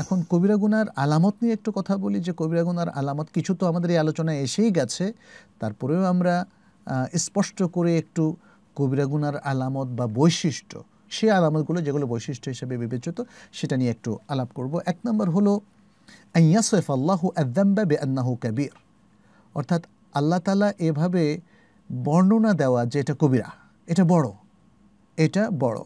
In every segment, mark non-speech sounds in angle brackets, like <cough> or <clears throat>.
এখন কবিরাগুনার আলামত নিয়ে একটু কথা বলি যে কবিরাগুনার আলামত কিছু তো আমাদের এই আলোচনায় এসেই গেছে তারপরেও আমরা স্পষ্ট করে একটু কবিরাগুনার আলামত বা বৈশিষ্ট্য সেই আলামতগুলো যেগুলো বৈশিষ্ট্য হিসেবে বিবেচিত সেটা নিয়ে একটু আলাপ করব এক নম্বর হলো আইয়াসেফ আল্লাহ আদাম্বা বে আন্নাহু কাবির অর্থাৎ আল্লাহ তালা এভাবে বর্ণনা দেওয়া যে এটা কবিরা এটা বড় এটা বড়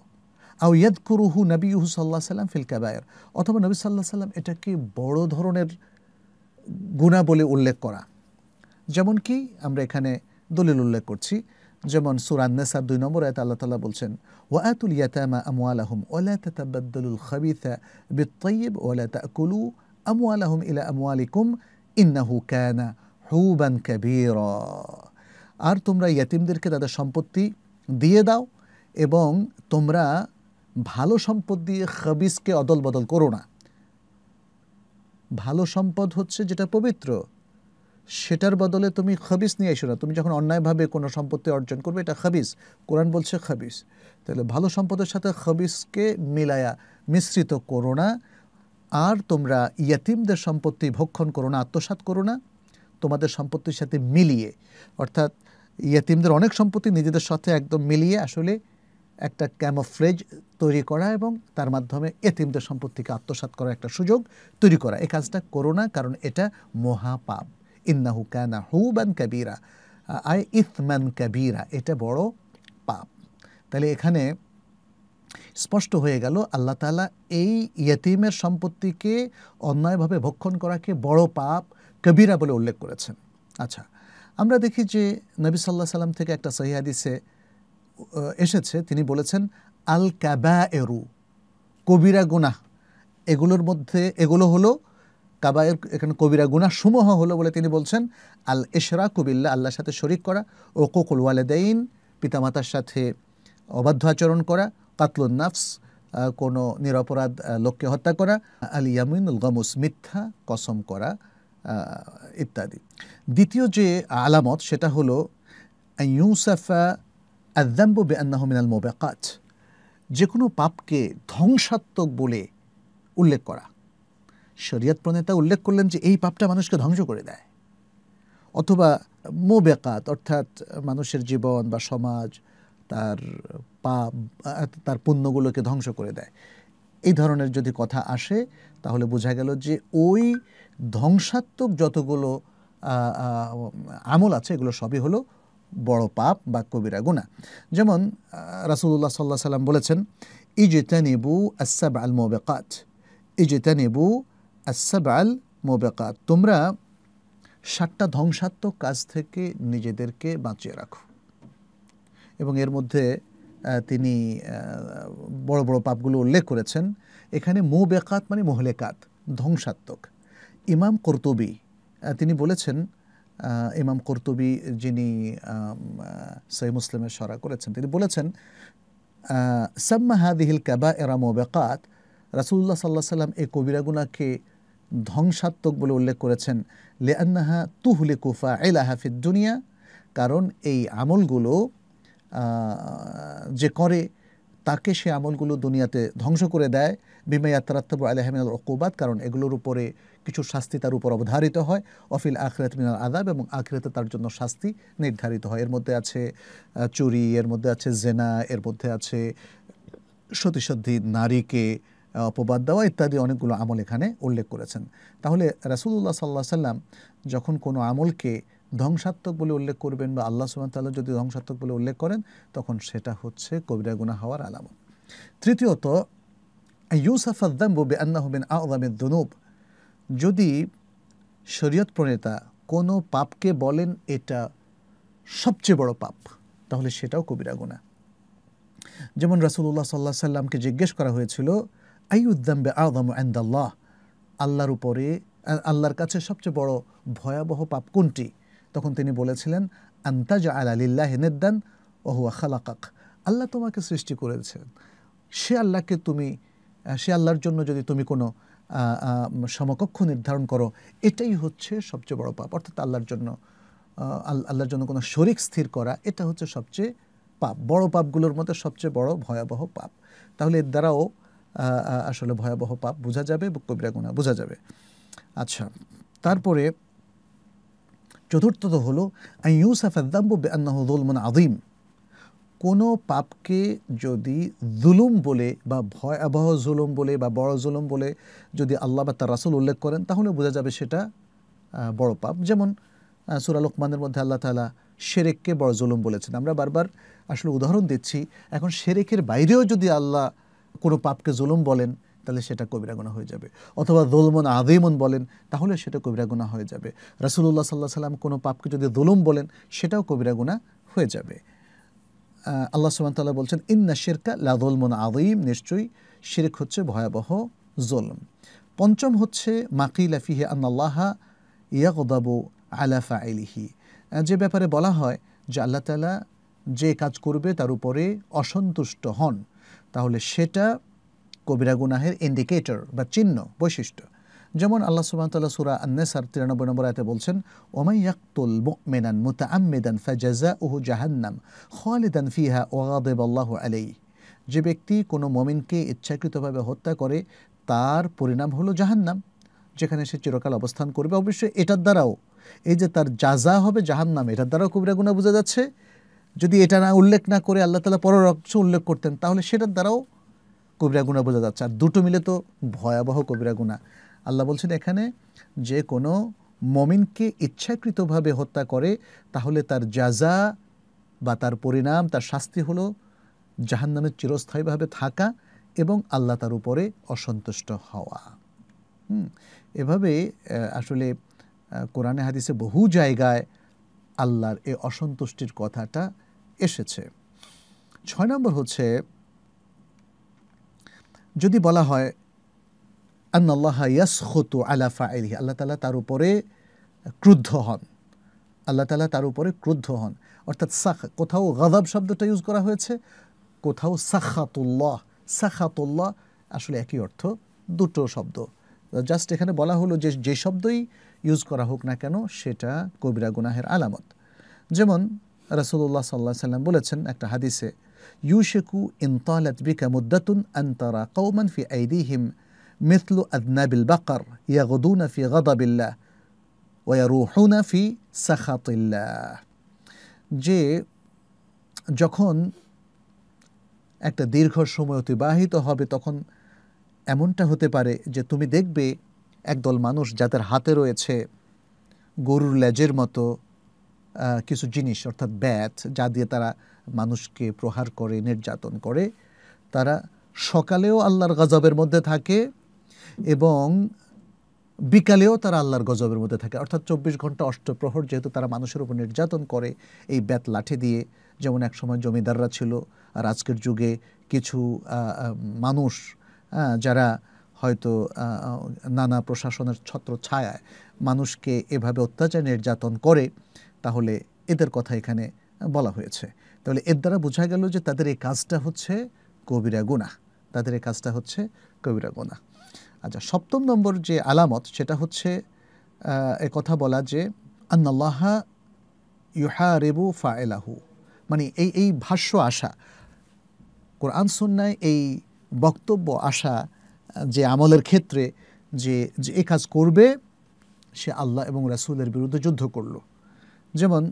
আউ ইয়দ কুরুহু নবী ইহু সাল্লাহ সাল্লাম ফিল কাবায়ের অথবা নবী সাল্লাহ সাল্লাম এটাকে বড় ধরনের গুণা বলে উল্লেখ করা যেমন কি আমরা এখানে দলিল উল্লেখ করছি যেমন সুরান নেসার দুই নম্বর আয়াত আল্লাহ তালা বলছেন ওয়াতুল ইয়াতামা আমওয়ালাহুম ওয়ালা তাতাবাদ্দালুল খাবিসা বিত্তাইয়িব কুলু আমু আমওয়ালাহুম ইলা আমওয়ালিকুম ইন্নাহু ক্যানা হুবান কাবীরা আর তোমরা ইয়াতিমদেরকে তাদের সম্পত্তি দিয়ে দাও এবং তোমরা ভালো সম্পদ দিয়ে খাবিসকে অদল বদল করো না ভালো সম্পদ হচ্ছে যেটা পবিত্র সেটার বদলে তুমি খাবিস নিয়ে এসো না তুমি যখন অন্যায়ভাবে কোনো সম্পত্তি অর্জন করবে এটা খাবিস কোরআন বলছে খাবিস তাহলে ভালো সম্পদের সাথে খাবিসকে মিলায়া মিশ্রিত করো না আর তোমরা ইয়াতিমদের সম্পত্তি ভক্ষণ করো না আত্মসাত করো না তোমাদের সম্পত্তির সাথে মিলিয়ে অর্থাৎ ইয়াতিমদের অনেক সম্পত্তি নিজেদের সাথে একদম মিলিয়ে আসলে একটা ক্যামোফ্রেজ তৈরি করা এবং তার মাধ্যমে এতিমদের সম্পত্তিকে আত্মসাত করার একটা সুযোগ তৈরি করা এই কাজটা করো না কারণ এটা মহাপাপ ইন্নাহু ক্যানা হুবান কাবিরা আই ইথমান কাবিরা এটা বড় পাপ তাহলে এখানে স্পষ্ট হয়ে গেল আল্লাহ তালা এই ইয়তিমের সম্পত্তিকে অন্যায়ভাবে ভক্ষণ করাকে বড় পাপ কবিরা বলে উল্লেখ করেছেন আচ্ছা আমরা দেখি যে নবী সাল্লাহ সাল্লাম থেকে একটা সহিহাদিসে এসেছে তিনি বলেছেন আল ক্যাবা এরু কবিরা গুনাহ এগুলোর মধ্যে এগুলো হলো কাবায়ের এখানে কবিরা গুনাহ সমূহ হলো বলে তিনি বলছেন আল এশরা কবিল্লা আল্লাহর সাথে শরিক করা ও কোকুল ওয়ালেদাইন পিতামাতার সাথে অবাধ্য আচরণ করা কাতলুন নাফস কোনো নিরপরাধ লোককে হত্যা করা আল ইয়ামিনুল গামুস মিথ্যা কসম করা ইত্যাদি দ্বিতীয় যে আলামত সেটা হলো ইউসাফা আদাম্ব বেআন্নাহ মিনাল মোবাকাত যে কোনো পাপকে ধ্বংসাত্মক বলে উল্লেখ করা শরিয়ত প্রণেতা উল্লেখ করলেন যে এই পাপটা মানুষকে ধ্বংস করে দেয় অথবা মোবেকাত অর্থাৎ মানুষের জীবন বা সমাজ তার পাপ তার পণ্যগুলোকে ধ্বংস করে দেয় এই ধরনের যদি কথা আসে তাহলে বোঝা গেল যে ওই ধ্বংসাত্মক যতগুলো আমল আছে এগুলো সবই হলো বড় পাপ বা কবিরা গুণা যেমন রাসুল্লাহ সাল্লাহ সাল্লাম বলেছেন ইজতানিবু আসাব আল মোবেকাত ইজতানিবু আসাব আল মোবেকাত তোমরা সাতটা ধ্বংসাত্মক কাজ থেকে নিজেদেরকে বাঁচিয়ে রাখো এবং এর মধ্যে তিনি বড় বড় পাপগুলো উল্লেখ করেছেন এখানে মো বেকাত মানে মোহলেকাত ধ্বংসাত্মক ইমাম কর্তবী তিনি বলেছেন ইমাম কর্তুবী যিনি সৈ মুসলিমের সরা করেছেন তিনি বলেছেন সাম্মা হাদিহিল কাবা এরা মোবেকাত রাসুল্লাহ সাল্লাহ সাল্লাম এই কবিরাগুনাকে ধ্বংসাত্মক বলে উল্লেখ করেছেন লে আন্নাহা তুহলে কুফা এল হাফিদ দুনিয়া কারণ এই আমলগুলো যে করে তাকে সে আমলগুলো দুনিয়াতে ধ্বংস করে দেয় ইয়াত্রাত্তব আলহামিন অকুবাদ কারণ এগুলোর উপরে কিছু শাস্তি তার উপর অবধারিত হয় অফিল আখরাত মিনাল আদাব এবং আখরাতে তার জন্য শাস্তি নির্ধারিত হয় এর মধ্যে আছে চুরি এর মধ্যে আছে জেনা এর মধ্যে আছে সতীসদ্ধি নারীকে অপবাদ দেওয়া ইত্যাদি অনেকগুলো আমল এখানে উল্লেখ করেছেন তাহলে রাসুলুল্লাহ সাল্লাহ সাল্লাম যখন কোনো আমলকে ধ্বংসাত্মক বলে উল্লেখ করবেন বা আল্লাহ সুবাহ তাল্লাহ যদি ধ্বংসাত্মক বলে উল্লেখ করেন তখন সেটা হচ্ছে কবিরা গুণা হওয়ার আলামত তৃতীয়ত আদাম বে আন্না হবেন আউদামের দনুব যদি শরীয়ত প্রণেতা কোনো পাপকে বলেন এটা সবচেয়ে বড় পাপ তাহলে সেটাও কবিরা গুণা যেমন রাসুল্লাহ সাল্লাহ সাল্লামকে জিজ্ঞেস করা হয়েছিল আইউদ্দাম্বে আদম আন্দাল্লাহ আল্লাহর উপরে আল্লাহর কাছে সবচেয়ে বড় ভয়াবহ পাপ কোনটি তখন তিনি বলেছিলেন আন্তাজ আল আলিল্লাহ হেনেদ্দান ওহুয়া খালাকাক আল্লাহ তোমাকে সৃষ্টি করেছেন সে আল্লাহকে তুমি সে আল্লাহর জন্য যদি তুমি কোনো সমকক্ষ নির্ধারণ করো এটাই হচ্ছে সবচেয়ে বড় পাপ অর্থাৎ আল্লাহর জন্য আল্লাহর জন্য কোনো শরিক স্থির করা এটা হচ্ছে সবচেয়ে পাপ বড় পাপগুলোর মধ্যে সবচেয়ে বড় ভয়াবহ পাপ তাহলে এর দ্বারাও আসলে ভয়াবহ পাপ বোঝা যাবে কবিরা গুণা বোঝা যাবে আচ্ছা তারপরে চতুর্থত হলো আইউসাফাদ্দাম্বু বেআন্নাহুল মন আদিম কোনো পাপকে যদি জুলুম বলে বা ভয়াবহ জুলুম বলে বা বড় জুলুম বলে যদি আল্লাহ বা তার রাসুল উল্লেখ করেন তাহলে বোঝা যাবে সেটা বড় পাপ যেমন সুরালোকমানের মধ্যে আল্লাহ তালা সেরেককে বড় জুলুম বলেছেন আমরা বারবার আসলে উদাহরণ দিচ্ছি এখন সেরেকের বাইরেও যদি আল্লাহ কোনো পাপকে জুলুম বলেন তাহলে সেটা কবিরাগুনা হয়ে যাবে অথবা দোলমন আদিমন বলেন তাহলে সেটা কবিরাগুনা হয়ে যাবে রাসুল্লাহ সাল্লাহ সাল্লাম কোনো পাপকে যদি দোলম বলেন সেটাও কবিরাগুনা হয়ে যাবে আল্লাহ সুবাহতাল্লাহ বলছেন ইন্না শিরকা লাদুলমন আদিম নিশ্চয়ই শিরক হচ্ছে ভয়াবহ জোলম পঞ্চম হচ্ছে মাকিলা ফিহে আন্নাল্লাহা ইয়াকদাবু আলাফা আইলিহি যে ব্যাপারে বলা হয় যে আল্লাহ তালা যে কাজ করবে তার উপরে অসন্তুষ্ট হন তাহলে সেটা কবিরাগুনাহের ইন্ডিকেটর বা চিহ্ন বৈশিষ্ট্য যেমন আল্লাহ তাল্লাহ সুরা আন্নেসার তিরানব্বই নম্বর আয়তে বলছেন ওমাই ইয়াকুল মুকমেনান মুতা আম্মেদান ফাজাজা উহু জাহান্নাম খালিদান ফিহা ওয়াদেব আল্লাহ আলাই যে ব্যক্তি কোনো মমিনকে ইচ্ছাকৃতভাবে হত্যা করে তার পরিণাম হলো জাহান্নাম যেখানে সে চিরকাল অবস্থান করবে অবশ্যই এটার দ্বারাও এই যে তার যাজা হবে জাহান্নাম এটার দ্বারাও কবিরা গুণা বোঝা যাচ্ছে যদি এটা না উল্লেখ না করে আল্লাহ তালা পররক্ষ উল্লেখ করতেন তাহলে সেটার দ্বারাও কবিরা গুণা বোঝা যাচ্ছে আর দুটো মিলে তো ভয়াবহ কবিরা গুণা আল্লাহ বলছেন এখানে যে কোনো মমিনকে ইচ্ছাকৃতভাবে হত্যা করে তাহলে তার যাজা বা তার পরিণাম তার শাস্তি হলো জাহান্নামের চিরস্থায়ীভাবে থাকা এবং আল্লাহ তার উপরে অসন্তুষ্ট হওয়া এভাবে আসলে কোরআনে হাদিসে বহু জায়গায় আল্লাহর এ অসন্তুষ্টির কথাটা এসেছে ছয় নম্বর হচ্ছে যদি বলা হয় আন্নাল্লাহ ইয়াসখতু আলা ফাইলিহি আল্লাহ তালা তার উপরে ক্রুদ্ধ হন আল্লাহ তালা তার উপরে ক্রুদ্ধ হন অর্থাৎ সাখ কোথাও গাদাব শব্দটা ইউজ করা হয়েছে কোথাও সাখাতুল্লাহ সাখাতুল্লাহ আসলে একই অর্থ দুটো শব্দ জাস্ট এখানে বলা হলো যে যে শব্দই ইউজ করা হোক না কেন সেটা কবিরা গুনাহের আলামত যেমন রাসুল্লাহ সাল্লাহ সাল্লাম বলেছেন একটা হাদিসে ইউ ইউশেকু ইনতালাত বিকা মুদ্দাতুন আন্তারা কৌমান ফি আইদিহিম হিম مثل أذناب البقر يغدون في غضب الله ওয়ারুহুন ফি সাখাতিল্লাহ যে যখন একটা দীর্ঘ সময় অতিবাহিত হবে তখন এমনটা হতে পারে যে তুমি দেখবে একদল মানুষ যাদের হাতে রয়েছে গরুর লেজের মতো কিছু জিনিস অর্থাৎ ব্যাট যা দিয়ে তারা মানুষকে প্রহার করে নির্যাতন করে তারা সকালেও আল্লাহর গজবের মধ্যে থাকে এবং বিকালেও তারা আল্লাহর গজবের মধ্যে থাকে অর্থাৎ চব্বিশ ঘন্টা অষ্টপ্রহর যেহেতু তারা মানুষের উপর নির্যাতন করে এই ব্যাত লাঠি দিয়ে যেমন একসময় জমিদাররা ছিল আর আজকের যুগে কিছু মানুষ যারা হয়তো নানা প্রশাসনের ছত্র ছায় মানুষকে এভাবে অত্যাচার নির্যাতন করে তাহলে এদের কথা এখানে বলা হয়েছে তাহলে এর দ্বারা বোঝা গেল যে তাদের এই কাজটা হচ্ছে কবিরা গুণা তাদের এই কাজটা হচ্ছে কবিরা গুণা আচ্ছা সপ্তম নম্বর যে আলামত সেটা হচ্ছে এ কথা বলা যে আন্নাল্লাহা ইউহা রেবু এলাহু মানে এই এই ভাষ্য আসা কোরআন সন্ন্যায় এই বক্তব্য আসা যে আমলের ক্ষেত্রে যে যে এ কাজ করবে সে আল্লাহ এবং রাসুলের বিরুদ্ধে যুদ্ধ করল যেমন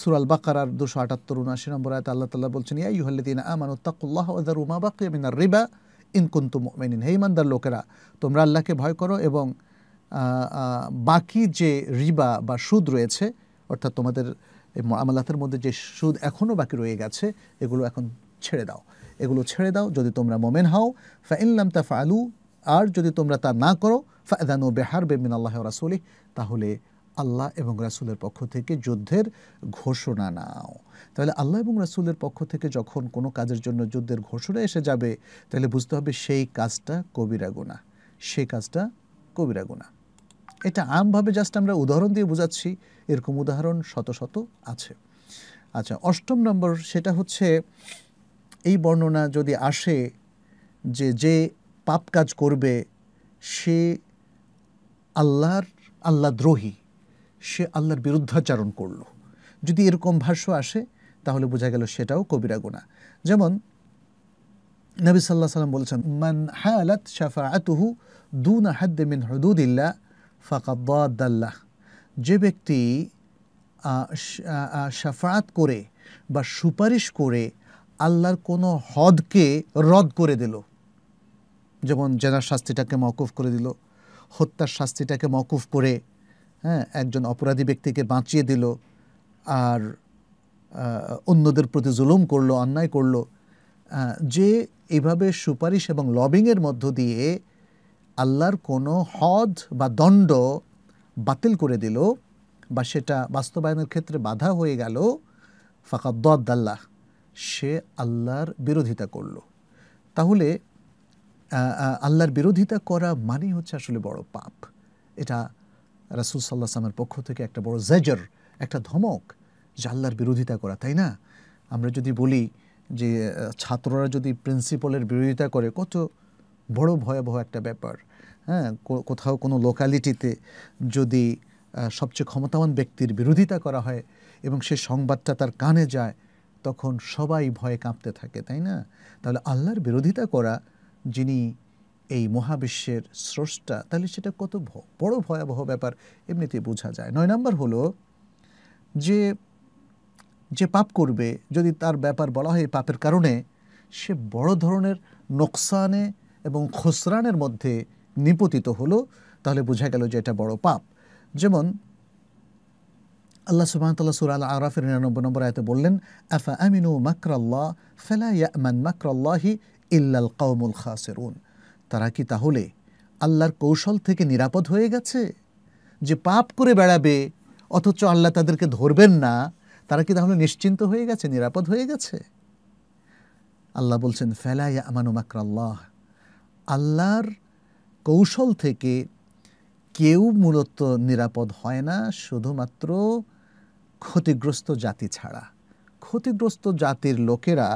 সুরাল বাকারার দুশো আটাত্তর উনআশি নম্বর আয়তা আল্লাহ তাল্লাহ বলছেন ইয়া ইহল্লিদিন আমানুত্তাকুল্লাহ ওদার উমা বাকি মিনার রিবা ইনকুন্তু মেনিন হে ইমানদার লোকেরা তোমরা আল্লাহকে ভয় করো এবং বাকি যে রিবা বা সুদ রয়েছে অর্থাৎ তোমাদের আমালাতের মধ্যে যে সুদ এখনও বাকি রয়ে গেছে এগুলো এখন ছেড়ে দাও এগুলো ছেড়ে দাও যদি তোমরা মোমেন হাও ফাইনলাম তা ফালু আর যদি তোমরা তা না করো ফাদানো বেহার বেমিন আল্লাহ রাসুলি তাহলে আল্লাহ এবং রাসুলের পক্ষ থেকে যুদ্ধের ঘোষণা নাও তাহলে আল্লাহ এবং রাসুলের পক্ষ থেকে যখন কোনো কাজের জন্য যুদ্ধের ঘোষণা এসে যাবে তাহলে বুঝতে হবে সেই কাজটা কবিরা গুণা সেই কাজটা কবিরা গুণা এটা আমভাবে জাস্ট আমরা উদাহরণ দিয়ে বোঝাচ্ছি এরকম উদাহরণ শত শত আছে আচ্ছা অষ্টম নম্বর সেটা হচ্ছে এই বর্ণনা যদি আসে যে যে পাপ কাজ করবে সে আল্লাহর আল্লাহদ্রোহী সে আল্লাহর বিরুদ্ধাচারণ করল যদি এরকম ভাষ্য আসে তাহলে বোঝা গেল সেটাও কবিরা গুণা যেমন নবী সাল্লাহ সাল্লাম বলছেন মান আলাত শাফা আতুহু দুন হাদ্দে মিন হদুদিল্লা ফাকাদ্দাল্লাহ যে ব্যক্তি সাফাত করে বা সুপারিশ করে আল্লাহর কোনো হদকে রদ করে দিল যেমন জেনার শাস্তিটাকে মকুফ করে দিল হত্যার শাস্তিটাকে মকুফ করে হ্যাঁ একজন অপরাধী ব্যক্তিকে বাঁচিয়ে দিল আর অন্যদের প্রতি জুলুম করলো অন্যায় করলো যে এভাবে সুপারিশ এবং লবিংয়ের মধ্য দিয়ে আল্লাহর কোনো হদ বা দণ্ড বাতিল করে দিল বা সেটা বাস্তবায়নের ক্ষেত্রে বাধা হয়ে গেল ফাঁকা সে আল্লাহর বিরোধিতা করল তাহলে আল্লাহর বিরোধিতা করা মানে হচ্ছে আসলে বড় পাপ এটা রাসুল সাল্লাহ সালামের পক্ষ থেকে একটা বড় জেজর একটা ধমক যে আল্লাহর বিরোধিতা করা তাই না আমরা যদি বলি যে ছাত্ররা যদি প্রিন্সিপালের বিরোধিতা করে কত বড় ভয়াবহ একটা ব্যাপার হ্যাঁ কোথাও কোনো লোকালিটিতে যদি সবচেয়ে ক্ষমতাবান ব্যক্তির বিরোধিতা করা হয় এবং সে সংবাদটা তার কানে যায় তখন সবাই ভয়ে কাঁপতে থাকে তাই না তাহলে আল্লাহর বিরোধিতা করা যিনি এই মহাবিশ্বের স্রষ্টা তাহলে সেটা কত বড় ভয়াবহ ব্যাপার এমনিতে বোঝা যায় নয় নাম্বার হলো যে যে পাপ করবে যদি তার ব্যাপার বলা হয় পাপের কারণে সে বড় ধরনের নোকসানে এবং খসরানের মধ্যে নিপতিত হলো তাহলে বোঝা গেল যে এটা বড় পাপ যেমন আল্লাহ সুবাহতাল্লাহ সুর আরাফের নিরানব্বই নম্বর আয়তে বললেন আফা আমিনু মাকরাল্লাহ ফেলা মান মাকরাল্লাহি ইল্লাল কৌমুল খাসেরুন তারা কি তাহলে আল্লাহর কৌশল থেকে নিরাপদ হয়ে গেছে যে পাপ করে বেড়াবে অথচ আল্লাহ তাদেরকে ধরবেন না তারা কি তাহলে নিশ্চিন্ত হয়ে গেছে নিরাপদ হয়ে গেছে আল্লাহ বলছেন ফেলাইয়া আমানু মাকরাল্লাহ আল্লাহর কৌশল থেকে কেউ মূলত নিরাপদ হয় না শুধুমাত্র ক্ষতিগ্রস্ত জাতি ছাড়া ক্ষতিগ্রস্ত জাতির লোকেরা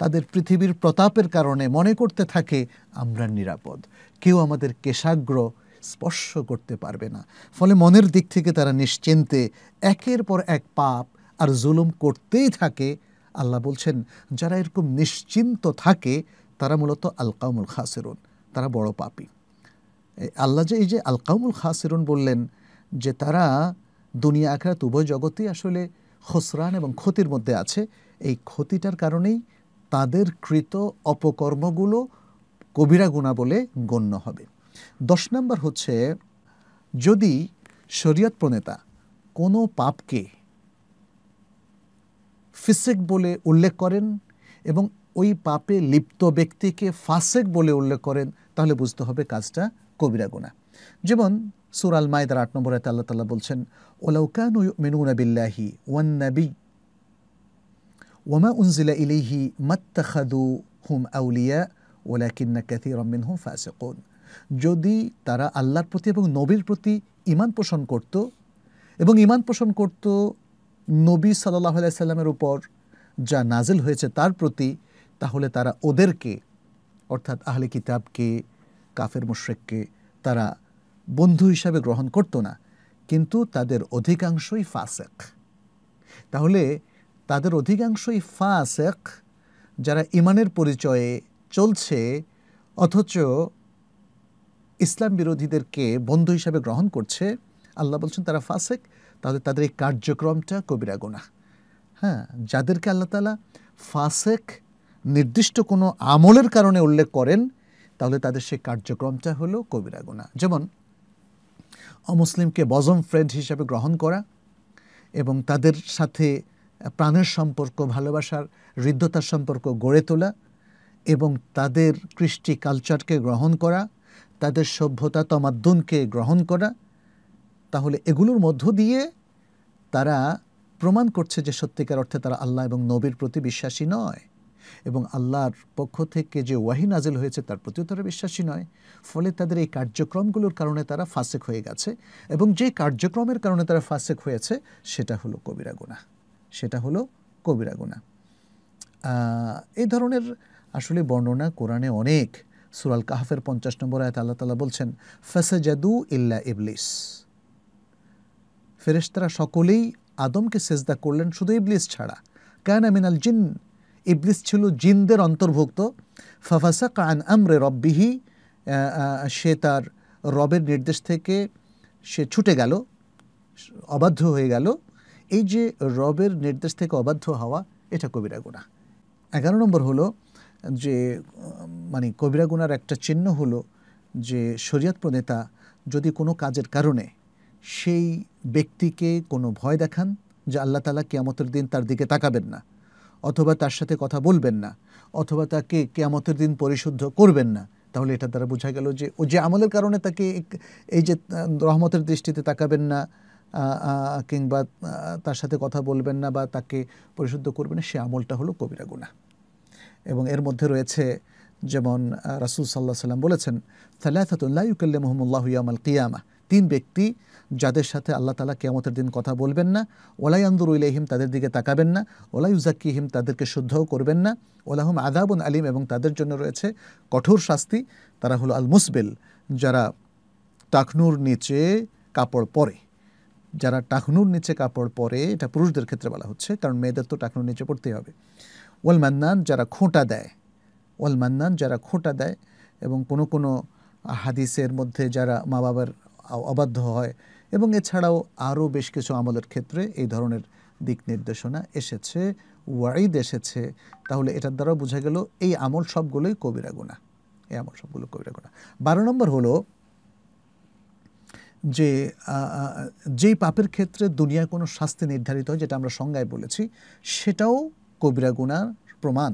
তাদের পৃথিবীর প্রতাপের কারণে মনে করতে থাকে আমরা নিরাপদ কেউ আমাদের কেশাগ্র স্পর্শ করতে পারবে না ফলে মনের দিক থেকে তারা নিশ্চিন্তে একের পর এক পাপ আর জুলুম করতেই থাকে আল্লাহ বলছেন যারা এরকম নিশ্চিন্ত থাকে তারা মূলত আলকাউমুল খাসেরুন তারা বড় পাপি আল্লাহ যে এই যে আলকাউমুল খাসেরুন বললেন যে তারা দুনিয়া আখরাত উভয় জগতেই আসলে খসরান এবং ক্ষতির মধ্যে আছে এই ক্ষতিটার কারণেই তাদের কৃত অপকর্মগুলো কবিরা গুণা বলে গণ্য হবে দশ নম্বর হচ্ছে যদি শরীয়ত প্রণেতা কোনো পাপকে ফিসেক বলে উল্লেখ করেন এবং ওই পাপে লিপ্ত ব্যক্তিকে ফাসেক বলে উল্লেখ করেন তাহলে বুঝতে হবে কাজটা কবিরা গুণা যেমন সুরাল মায়দার আট নম্বরে আল্লাহ তাল্লাহ বলছেন ওলাউকানু মেনুন বিল্লাহি ওয়ান নবী ওমা উনজিলা ইলিহি মাত্তাখাদু হুম আউলিয়া ওলা কিন্না ক্যাথি রমিন হুম ফাসেকুন যদি তারা আল্লাহর প্রতি এবং নবীর প্রতি ইমান পোষণ করত এবং ইমান পোষণ করত নবী সাল্লাহ সাল্লামের উপর যা নাজিল হয়েছে তার প্রতি তাহলে তারা ওদেরকে অর্থাৎ আহলে কিতাবকে কাফের মুশ্রেককে তারা বন্ধু হিসাবে গ্রহণ করতো না কিন্তু তাদের অধিকাংশই ফাসেক তাহলে তাদের অধিকাংশই ফাসেক যারা ইমানের পরিচয়ে চলছে অথচ ইসলাম বিরোধীদেরকে বন্ধু হিসাবে গ্রহণ করছে আল্লাহ বলছেন তারা ফাসেক তাহলে তাদের এই কার্যক্রমটা কবিরা গোনা হ্যাঁ যাদেরকে আল্লাহ তালা ফাসেক নির্দিষ্ট কোনো আমলের কারণে উল্লেখ করেন তাহলে তাদের সেই কার্যক্রমটা হলো কবিরা গোনা যেমন অমুসলিমকে বজম ফ্রেন্ড হিসাবে গ্রহণ করা এবং তাদের সাথে প্রাণের সম্পর্ক ভালোবাসার হৃদ্যতার সম্পর্ক গড়ে তোলা এবং তাদের কৃষ্টি কালচারকে গ্রহণ করা তাদের সভ্যতা তমাদ্দুনকে গ্রহণ করা তাহলে এগুলোর মধ্য দিয়ে তারা প্রমাণ করছে যে সত্যিকার অর্থে তারা আল্লাহ এবং নবীর প্রতি বিশ্বাসী নয় এবং আল্লাহর পক্ষ থেকে যে ওয়াহি নাজিল হয়েছে তার প্রতিও তারা বিশ্বাসী নয় ফলে তাদের এই কার্যক্রমগুলোর কারণে তারা ফাঁসেক হয়ে গেছে এবং যে কার্যক্রমের কারণে তারা ফাঁসেক হয়েছে সেটা হলো কবিরা গুণা সেটা হলো কবিরা গুণা এই ধরনের আসলে বর্ণনা কোরআনে অনেক সুরাল কাহাফের পঞ্চাশ নম্বর আয়তা আল্লাহ তালা বলছেন ফেসাজাদু ইল্লা ইবলিস ফেরেশতারা সকলেই আদমকে সেজদা করলেন শুধু ইবলিস ছাড়া কায়না মিনাল জিন ইবলিস ছিল জিনদের অন্তর্ভুক্ত ফাফাসা কান আমরে রব্বিহি সে তার রবের নির্দেশ থেকে সে ছুটে গেল অবাধ্য হয়ে গেল এই যে রবের নির্দেশ থেকে অবাধ্য হওয়া এটা কবিরা গুণা এগারো নম্বর হলো যে মানে কবিরা গুনার একটা চিহ্ন হলো যে শরিয়ত প্রণেতা যদি কোনো কাজের কারণে সেই ব্যক্তিকে কোনো ভয় দেখান যে আল্লাহ তালা কেয়ামতের দিন তার দিকে তাকাবেন না অথবা তার সাথে কথা বলবেন না অথবা তাকে কেয়ামতের দিন পরিশুদ্ধ করবেন না তাহলে এটা দ্বারা বোঝা গেল যে ও যে আমলের কারণে তাকে এই যে রহমতের দৃষ্টিতে তাকাবেন না কিংবা তার সাথে কথা বলবেন না বা তাকে পরিশুদ্ধ করবেন না সে আমলটা হলো কবিরা গুণা এবং এর মধ্যে রয়েছে যেমন রাসুল সাল্লাহ সাল্লাম বলেছেন সাল্লাহাতুল্লাহ ইউকাল্লামহমুল্লাহ ইয়ামাল কিয়ামা তিন ব্যক্তি যাদের সাথে আল্লাহ তালা কেয়ামতের দিন কথা বলবেন না ওলাই আন্দুর উলাইহিম তাদের দিকে তাকাবেন না ওলাই উজাক্কিহিম তাদেরকে শুদ্ধও করবেন না ওলাহম আদাবন আলিম এবং তাদের জন্য রয়েছে কঠোর শাস্তি তারা হলো আল মুসবেল যারা টাকনুর নিচে কাপড় পরে যারা টাকনুর নিচে কাপড় পরে এটা পুরুষদের ক্ষেত্রে বলা হচ্ছে কারণ মেয়েদের তো টাকনুর নিচে পড়তেই হবে ওল মান্নান যারা খোঁটা দেয় ওল মান্নান যারা খোঁটা দেয় এবং কোনো কোনো হাদিসের মধ্যে যারা মা বাবার অবাধ্য হয় এবং এছাড়াও আরও বেশ কিছু আমলের ক্ষেত্রে এই ধরনের দিক নির্দেশনা এসেছে ওয়াইদ এসেছে তাহলে এটার দ্বারা বোঝা গেল এই আমল সবগুলোই কবিরা গুণা এই আমল সবগুলো কবিরা গুণা বারো নম্বর হলো যে যেই পাপের ক্ষেত্রে দুনিয়া কোনো শাস্তি নির্ধারিত হয় যেটা আমরা সংজ্ঞায় বলেছি সেটাও কবিরা গুণার প্রমাণ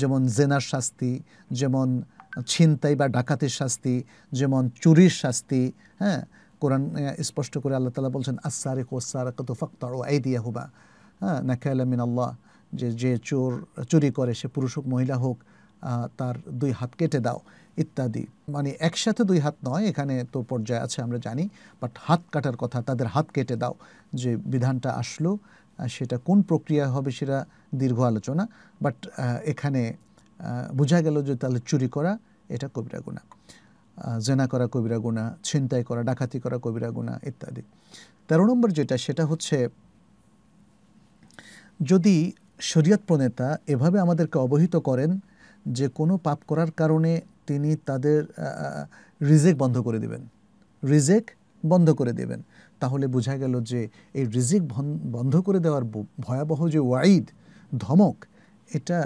যেমন জেনার শাস্তি যেমন ছিনতাই বা ডাকাতির শাস্তি যেমন চুরির শাস্তি হ্যাঁ কোরআন স্পষ্ট করে আল্লাহ তালা বলছেন আসারে কোসারা কত ফক্তর ও আইদিয়া হুবা হ্যাঁ নাকালা মিন আল্লাহ যে যে চোর চুরি করে সে পুরুষ হোক মহিলা হোক তার দুই হাত কেটে দাও ইত্যাদি মানে একসাথে দুই হাত নয় এখানে তো পর্যায়ে আছে আমরা জানি বাট হাত কাটার কথা তাদের হাত কেটে দাও যে বিধানটা আসলো সেটা কোন প্রক্রিয়া হবে সেটা দীর্ঘ আলোচনা বাট এখানে বোঝা গেল যে তাহলে চুরি করা এটা কবিরা গুণা জেনা করা কবিরা গুণা ছিনতাই করা ডাকাতি করা কবিরা গুণা ইত্যাদি তেরো নম্বর যেটা সেটা হচ্ছে যদি শরীয়ত প্রণেতা এভাবে আমাদেরকে অবহিত করেন যে কোনো পাপ করার কারণে তিনি তাদের রিজেক বন্ধ করে দিবেন রিজেক বন্ধ করে দেবেন তাহলে বোঝা গেল যে এই রিজিক বন্ধ করে দেওয়ার ভয়াবহ যে ওয়াইদ ধমক এটা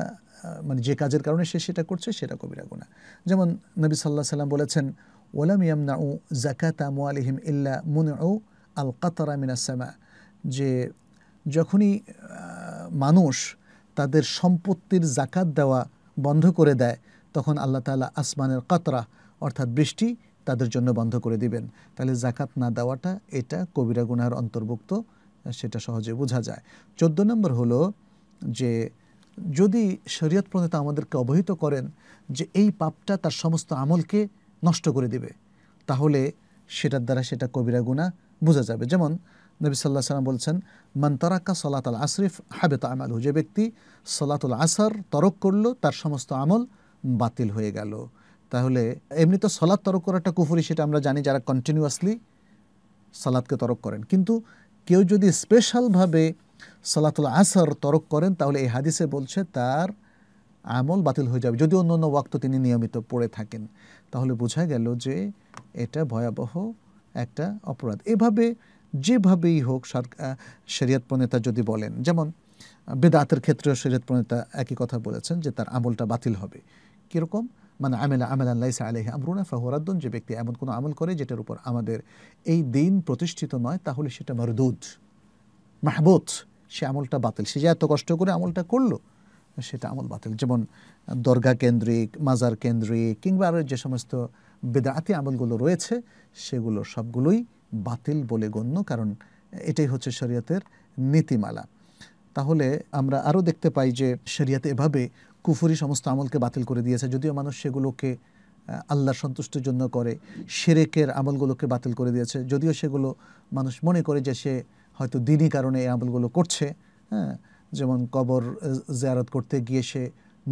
মানে যে কাজের কারণে সে সেটা করছে সেটা কবিরা গুণা যেমন নবী সাল্লাহ সাল্লাম বলেছেন ওলাম ইয়ামনা উ জাকাত আলিহিম ইল্লা মুন উ আল কাতারা মিনাসামা যে যখনই মানুষ তাদের সম্পত্তির জাকাত দেওয়া বন্ধ করে দেয় তখন আল্লাহ তালা আসমানের কাতরা অর্থাৎ বৃষ্টি তাদের জন্য বন্ধ করে দিবেন তাহলে জাকাত না দেওয়াটা এটা কবিরা গুনার অন্তর্ভুক্ত সেটা সহজে বোঝা যায় চোদ্দ নম্বর হলো যে যদি শরীয়ত প্রণেতা আমাদেরকে অবহিত করেন যে এই পাপটা তার সমস্ত আমলকে নষ্ট করে দিবে তাহলে সেটার দ্বারা সেটা কবিরা গুণা বোঝা যাবে যেমন নবী সাল্লাহ সাল্লাম বলছেন মন্তারাক্কা সলাতাল আল আশরিফ হাবেত আমাল যে ব্যক্তি সলাতুল আসর তরক করলো তার সমস্ত আমল বাতিল হয়ে গেল তাহলে এমনি তো সলাদ তরক করাটা কুফুরি সেটা আমরা জানি যারা কন্টিনিউয়াসলি সালাদকে তরক করেন কিন্তু কেউ যদি স্পেশালভাবে সালাতুল আসর তরক করেন তাহলে এই হাদিসে বলছে তার আমল বাতিল হয়ে যাবে যদি অন্য অন্য ওয়াক্ত তিনি নিয়মিত পড়ে থাকেন তাহলে বোঝা গেল যে এটা ভয়াবহ একটা অপরাধ এভাবে যেভাবেই হোক শরিয়ত প্রণেতা যদি বলেন যেমন বেদাতের ক্ষেত্রেও শরিয়ত প্রণেতা একই কথা বলেছেন যে তার আমলটা বাতিল হবে কীরকম মানে আমেলা আমেলান লাইসা আলহি আমরুনা ফাহরাদ্দন যে ব্যক্তি এমন কোনো আমল করে যেটার উপর আমাদের এই দিন প্রতিষ্ঠিত নয় তাহলে সেটা মারদুদ মাহবুত সে আমলটা বাতিল সে যে এত কষ্ট করে আমলটা করলো সেটা আমল বাতিল যেমন দরগা কেন্দ্রিক মাজার কেন্দ্রিক কিংবা আরও যে সমস্ত বেদাতি আমলগুলো রয়েছে সেগুলো সবগুলোই বাতিল বলে গণ্য কারণ এটাই হচ্ছে শরীয়তের নীতিমালা তাহলে আমরা আরও দেখতে পাই যে শরিয়াতে এভাবে কুফুরি সমস্ত আমলকে বাতিল করে দিয়েছে যদিও মানুষ সেগুলোকে আল্লাহ সন্তুষ্টির জন্য করে সেরেকের আমলগুলোকে বাতিল করে দিয়েছে যদিও সেগুলো মানুষ মনে করে যে সে হয়তো দিনই কারণে এই আমলগুলো করছে হ্যাঁ যেমন কবর জিয়ারত করতে গিয়ে সে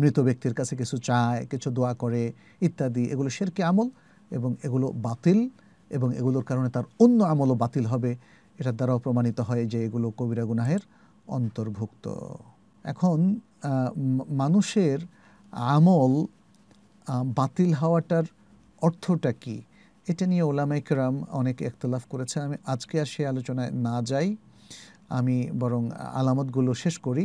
মৃত ব্যক্তির কাছে কিছু চায় কিছু দোয়া করে ইত্যাদি এগুলো শেরকে আমল এবং এগুলো বাতিল এবং এগুলোর কারণে তার অন্য আমলও বাতিল হবে এটার দ্বারাও প্রমাণিত হয় যে এগুলো কবিরা গুনাহের অন্তর্ভুক্ত এখন মানুষের আমল বাতিল হওয়াটার অর্থটা কী এটা নিয়ে ওলামাইকরাম অনেক একতলাফ করেছে আমি আজকে আর সেই আলোচনায় না যাই আমি বরং আলামতগুলো শেষ করি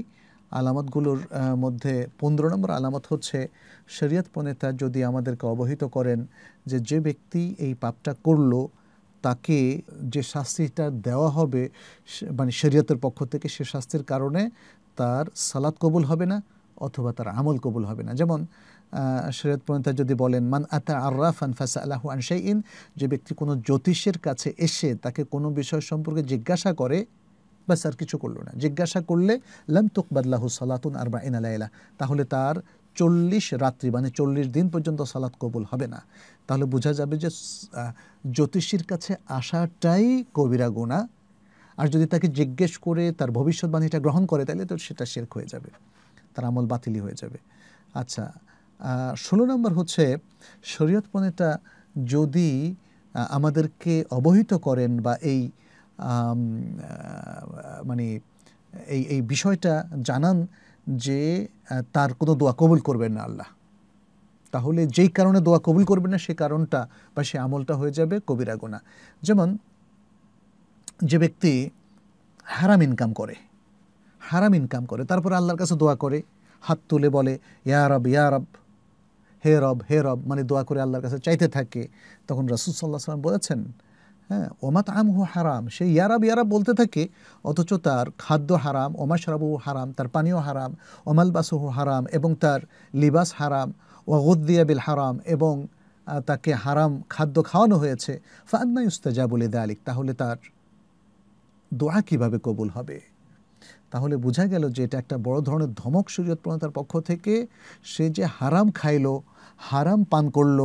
আলামতগুলোর মধ্যে পনেরো নম্বর আলামত হচ্ছে শরিয়ত প্রণেতা যদি আমাদেরকে অবহিত করেন যে যে ব্যক্তি এই পাপটা করল তাকে যে শাস্তিটা দেওয়া হবে মানে শরীয়তের পক্ষ থেকে সে শাস্তির কারণে তার সালাদ কবুল হবে না অথবা তার আমল কবুল হবে না যেমন শরীয়ত পন্থা যদি বলেন মান আতা আর্রাফান ফাসা আলাহু আনশাইন যে ব্যক্তি কোনো জ্যোতিষের কাছে এসে তাকে কোনো বিষয় সম্পর্কে জিজ্ঞাসা করে বা স্যার কিছু করলো না জিজ্ঞাসা করলে লম তুক বাদলাহু সালাতুন আর বা এনালাইলা তাহলে তার চল্লিশ রাত্রি মানে চল্লিশ দিন পর্যন্ত সালাত কবুল হবে না তাহলে বোঝা যাবে যে জ্যোতিষীর কাছে আসাটাই কবিরা গোনা আর যদি তাকে জিজ্ঞেস করে তার ভবিষ্যৎবাণীটা গ্রহণ করে তাহলে তো সেটা শেরক হয়ে যাবে তার আমল বাতিলি হয়ে যাবে আচ্ছা ষোলো নম্বর হচ্ছে শরীয়তপনেটা যদি আমাদেরকে অবহিত করেন বা এই মানে এই এই বিষয়টা জানান যে তার কোনো দোয়া কবুল করবেন না আল্লাহ তাহলে যেই কারণে দোয়া কবুল করবে না সে কারণটা বা সে আমলটা হয়ে যাবে কবিরা গোনা যেমন যে ব্যক্তি হারাম ইনকাম করে হারাম ইনকাম করে তারপর আল্লাহর কাছে দোয়া করে হাত তুলে বলে ইয়ারব ইয়ারব হে রব হে রব মানে দোয়া করে আল্লাহর কাছে চাইতে থাকে তখন রাসুল সাল্লাহ সাল্লাম বলেছেন হ্যাঁ ওমাত হু হারাম সে ইয়ারাব ইয়ারাব বলতে থাকে অথচ তার খাদ্য হারাম ওমা শরাবু হারাম তার পানীয় হারাম অমালবাসহু হারাম এবং তার লিবাস হারাম ওয়াগুদ্দিয়া বিল হারাম এবং তাকে হারাম খাদ্য খাওয়ানো হয়েছে ফাদনা ইস্তাজা বলে দেয় আলিক তাহলে তার দোয়া কিভাবে কবুল হবে তাহলে বোঝা গেল যে এটা একটা বড় ধরনের ধমক শরীয়ত প্রণতার পক্ষ থেকে সে যে হারাম খাইলো হারাম পান করল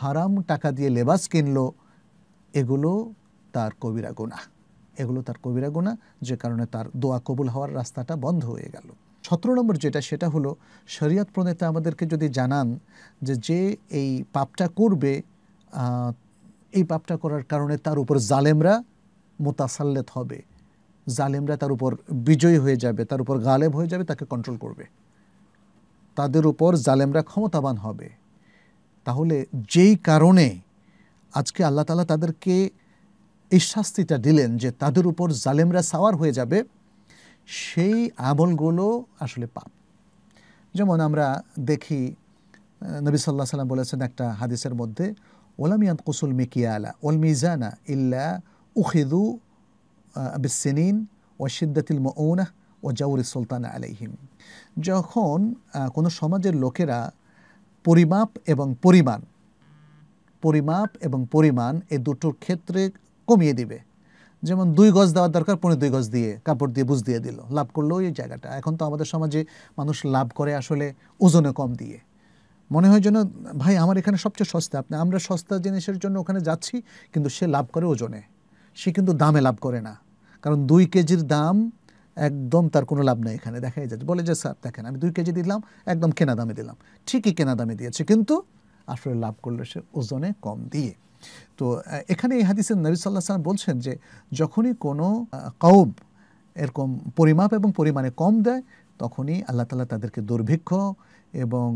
হারাম টাকা দিয়ে লেবাস কিনলো এগুলো তার কবিরা গোনা এগুলো তার কবিরা গোনা যে কারণে তার দোয়া কবুল হওয়ার রাস্তাটা বন্ধ হয়ে গেল সতেরো নম্বর যেটা সেটা হলো শরিয়ত প্রণেতা আমাদেরকে যদি জানান যে যে এই পাপটা করবে এই পাপটা করার কারণে তার উপর জালেমরা মোতাসাল্লেত হবে জালেমরা তার উপর বিজয়ী হয়ে যাবে তার উপর গালেব হয়ে যাবে তাকে কন্ট্রোল করবে তাদের উপর জালেমরা ক্ষমতাবান হবে তাহলে যেই কারণে আজকে আল্লাহ তালা তাদেরকে এই শাস্তিটা দিলেন যে তাদের উপর জালেমরা সাওয়ার হয়ে যাবে সেই আমলগুলো আসলে পাপ যেমন আমরা দেখি নবী সাল্লাহ সাল্লাম বলেছেন একটা হাদিসের মধ্যে ওলামিয়ান কুসুল মিকিয়ালা ওল মিজানা ইল্লা উখিদু বিসিনিন ও সিদ্দাতিল মৌনাহ ও জাউরি সুলতান আলাইহিম যখন কোনো সমাজের লোকেরা পরিমাপ এবং পরিমাণ পরিমাপ এবং পরিমাণ এই দুটোর ক্ষেত্রে কমিয়ে দিবে যেমন দুই গজ দেওয়ার দরকার পনেরো দুই গজ দিয়ে কাপড় দিয়ে বুঝ দিয়ে দিল লাভ করলো ওই জায়গাটা এখন তো আমাদের সমাজে মানুষ লাভ করে আসলে ওজনে কম দিয়ে মনে হয় যেন ভাই আমার এখানে সবচেয়ে সস্তা আপনি আমরা সস্তা জিনিসের জন্য ওখানে যাচ্ছি কিন্তু সে লাভ করে ওজনে সে কিন্তু দামে লাভ করে না কারণ দুই কেজির দাম একদম তার কোনো লাভ নেই এখানে দেখাই যাচ্ছে বলে যে স্যার দেখেন আমি দুই কেজি দিলাম একদম কেনা দামে দিলাম ঠিকই কেনা দামে দিয়েছে কিন্তু আসলে লাভ করলো সে ওজনে কম দিয়ে তো এখানে এই হাদিসের নবী সাল্লাহ সাল্লাম বলছেন যে যখনই কোনো কৌম এরকম পরিমাপ এবং পরিমাণে কম দেয় তখনই আল্লাহ তালা তাদেরকে দুর্ভিক্ষ এবং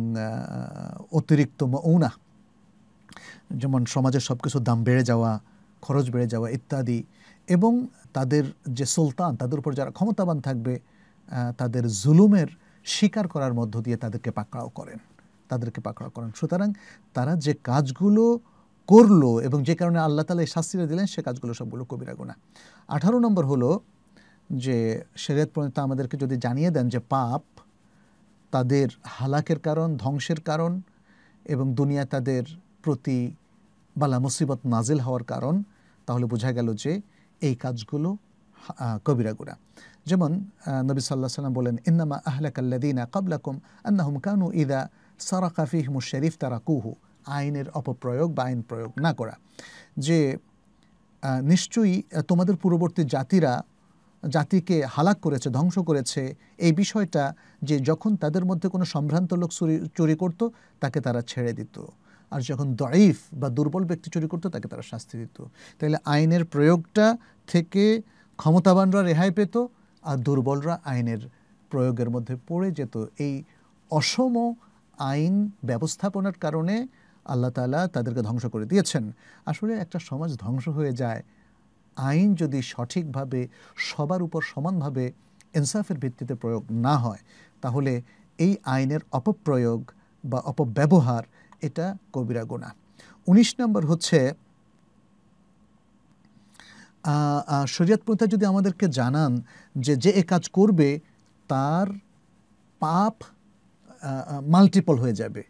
অতিরিক্ত মৌনা যেমন সমাজের সব কিছুর দাম বেড়ে যাওয়া খরচ বেড়ে যাওয়া ইত্যাদি এবং তাদের যে সুলতান তাদের উপর যারা ক্ষমতাবান থাকবে তাদের জুলুমের স্বীকার করার মধ্য দিয়ে তাদেরকে পাকড়াও করেন তাদেরকে পাকড়াও করেন সুতরাং তারা যে কাজগুলো করলো এবং যে কারণে আল্লাহ তালা এই শাস্তিটা দিলেন সে কাজগুলো সবগুলো কবিরা গোনা আঠারো নম্বর হলো যে শরীয়ত প্রণীতা আমাদেরকে যদি জানিয়ে দেন যে পাপ তাদের হালাকের কারণ ধ্বংসের কারণ এবং দুনিয়া তাদের প্রতি বালা মুসিবত নাজিল হওয়ার কারণ তাহলে বোঝা গেল যে এই কাজগুলো কবিরা গুড়া যেমন নবী সাল্লাহ সাল্লাম বলেন ইন্নামা আহলাকাল্লাদিনা কাবলাকুম আন্নাহুম কানু ইদা সারাকাফিহমু শরীফ তারা কুহু আইনের অপপ্রয়োগ বা আইন প্রয়োগ না করা যে নিশ্চয়ই তোমাদের পূর্ববর্তী জাতিরা জাতিকে হালাক করেছে ধ্বংস করেছে এই বিষয়টা যে যখন তাদের মধ্যে কোনো সম্ভ্রান্ত লোক চুরি চুরি করত তাকে তারা ছেড়ে দিত আর যখন দঈফ বা দুর্বল ব্যক্তি চুরি করতো তাকে তারা শাস্তি দিত তাহলে আইনের প্রয়োগটা থেকে ক্ষমতাবানরা রেহাই পেত আর দুর্বলরা আইনের প্রয়োগের মধ্যে পড়ে যেত এই অসম আইন ব্যবস্থাপনার কারণে আল্লাহ তালা তাদেরকে ধ্বংস করে দিয়েছেন আসলে একটা সমাজ ধ্বংস হয়ে যায় আইন যদি সঠিকভাবে সবার উপর সমানভাবে ইনসাফের ভিত্তিতে প্রয়োগ না হয় তাহলে এই আইনের অপপ্রয়োগ বা অপব্যবহার এটা কবিরা গোনা উনিশ নম্বর হচ্ছে শরিয়ত প্রথা যদি আমাদেরকে জানান যে যে এ কাজ করবে তার পাপ মাল্টিপল হয়ে যাবে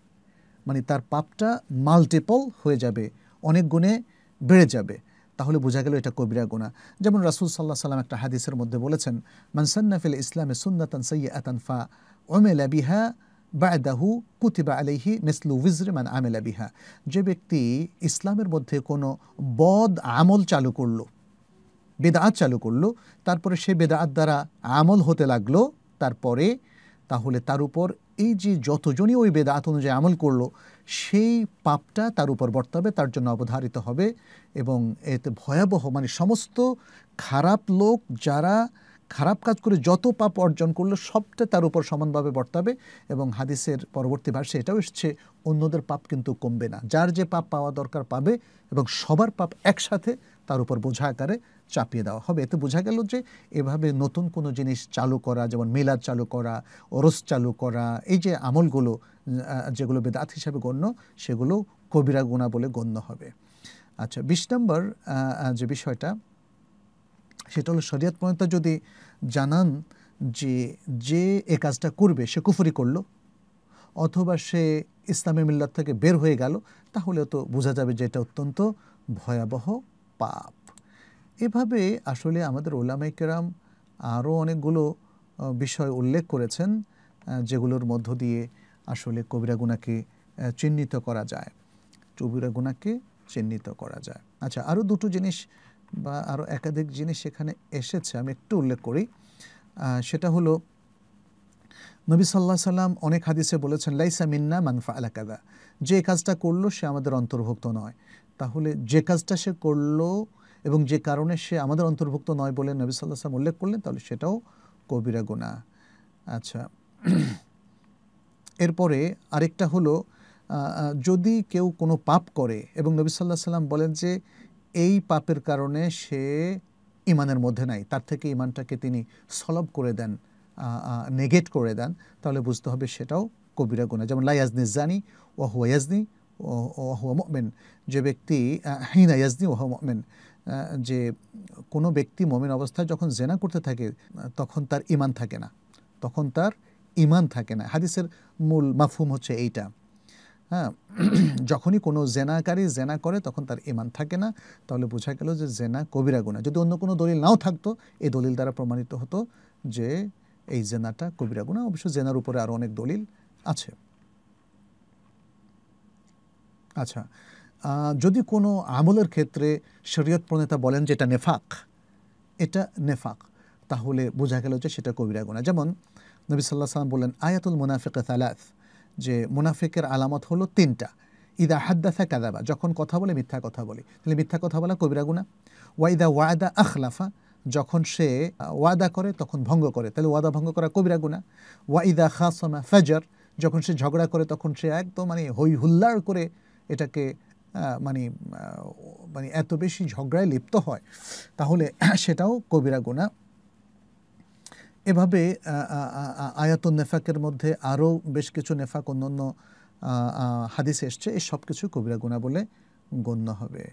মানে তার পাপটা মাল্টিপল হয়ে যাবে অনেক গুণে বেড়ে যাবে তাহলে বোঝা গেল এটা কবিরা গোনা যেমন রাসুল সাল্লাহ সাল্লাম একটা হাদিসের মধ্যে বলেছেন মানসান্নাফিল ইসলামে সুন্নাতান সৈয়াতান আতানফা ওমে লাবিহা বায়দাহু কুতিবা আলিহি মিসলু উইজরে মান আমেলা বিহা যে ব্যক্তি ইসলামের মধ্যে কোনো বদ আমল চালু করলো বেদাৎ চালু করলো তারপরে সে বেদাৎ দ্বারা আমল হতে লাগলো তারপরে তাহলে তার উপর এই যে যতজনই ওই বেদাৎ অনুযায়ী আমল করলো সেই পাপটা তার উপর বর্তাবে তার জন্য অবধারিত হবে এবং এতে ভয়াবহ মানে সমস্ত খারাপ লোক যারা খারাপ কাজ করে যত পাপ অর্জন করলো সবটা তার উপর সমানভাবে বর্তাবে এবং হাদিসের পরবর্তী ভার্সে এটাও এসছে অন্যদের পাপ কিন্তু কমবে না যার যে পাপ পাওয়া দরকার পাবে এবং সবার পাপ একসাথে তার উপর বোঝা আকারে চাপিয়ে দেওয়া হবে এতে বোঝা গেল যে এভাবে নতুন কোনো জিনিস চালু করা যেমন মেলাদ চালু করা ওরস চালু করা এই যে আমলগুলো যেগুলো বেদাত হিসাবে গণ্য সেগুলো কবিরা গুণা বলে গণ্য হবে আচ্ছা বিশ নম্বর যে বিষয়টা সেটা হলো শরিয়াত প্রণেতা যদি জানান যে যে এ কাজটা করবে সে কুফরি করলো অথবা সে ইসলামী মিল্লাত থেকে বের হয়ে গেল তাহলে তো বোঝা যাবে যে এটা অত্যন্ত ভয়াবহ পাপ এভাবে আসলে আমাদের ওলামাইকেরাম আরও অনেকগুলো বিষয় উল্লেখ করেছেন যেগুলোর মধ্য দিয়ে আসলে কবিরা গুণাকে চিহ্নিত করা যায় কবিরা গুণাকে চিহ্নিত করা যায় আচ্ছা আরও দুটো জিনিস বা আরও একাধিক জিনিস সেখানে এসেছে আমি একটু উল্লেখ করি সেটা হলো নবী সাল্লাহ সাল্লাম অনেক হাদিসে বলেছেন লাইসা মিন্না মানফা আলাকাদা যে কাজটা করলো সে আমাদের অন্তর্ভুক্ত নয় তাহলে যে কাজটা সে করলো এবং যে কারণে সে আমাদের অন্তর্ভুক্ত নয় বলে নবী সাল্লাহ সাল্লাম উল্লেখ করলেন তাহলে সেটাও কবিরা গুণা আচ্ছা এরপরে আরেকটা হলো যদি কেউ কোনো পাপ করে এবং নবী সাল্লাহ সাল্লাম বলেন যে এই পাপের কারণে সে ইমানের মধ্যে নাই তার থেকে ইমানটাকে তিনি সলভ করে দেন নেগেট করে দেন তাহলে বুঝতে হবে সেটাও কবিরা গুণা যেমন লাইয়াজনি জানি ওয়াহু ও ওয়াহুয়া মমেন যে ব্যক্তি হিনা ইয়াজনি ওয়াহু মমেন যে কোনো ব্যক্তি মোমেন অবস্থায় যখন জেনা করতে থাকে তখন তার ইমান থাকে না তখন তার ইমান থাকে না হাদিসের মূল মাফুম হচ্ছে এইটা হ্যাঁ <clears throat> যখনই কোনো জেনাকারী জেনা করে তখন তার ইমান থাকে না তাহলে বোঝা গেল যে জেনা কবিরা গুণা যদি অন্য কোনো দলিল নাও থাকতো এই দলিল দ্বারা প্রমাণিত হতো যে এই জেনাটা কবিরা গুণা অবশ্য জেনার উপরে আরও অনেক দলিল আছে আচ্ছা যদি কোনো আমলের ক্ষেত্রে শরীয়ত প্রণেতা বলেন যে এটা নেফাক এটা নেফাক তাহলে বোঝা গেল যে সেটা কবিরা গুণা যেমন নবী সাল্লাহ সাল্লাম বললেন আয়াতুল মুনাফিক তালাথ যে মুনাফেকের আলামত হলো তিনটা ইদা হাদ্দাসা কাদাবা যখন কথা বলে মিথ্যা কথা বলে তাহলে মিথ্যা কথা বলা কবিরা গুণা ওয়াইদা ওয়াদা আখলাফা যখন সে ওয়াদা করে তখন ভঙ্গ করে তাহলে ওয়াদা ভঙ্গ করা কবিরা গুণা ওয়াইদা খাসমা ফাজার যখন সে ঝগড়া করে তখন সে একদম মানে হই হুল্লার করে এটাকে মানে মানে এত বেশি ঝগড়ায় লিপ্ত হয় তাহলে সেটাও কবিরা গুণা এভাবে আয়াতুন নেফাকের মধ্যে আরও বেশ কিছু নেফাক অন্যান্য হাদিস এসছে এই সব কিছু কবিরা গুণা বলে গণ্য হবে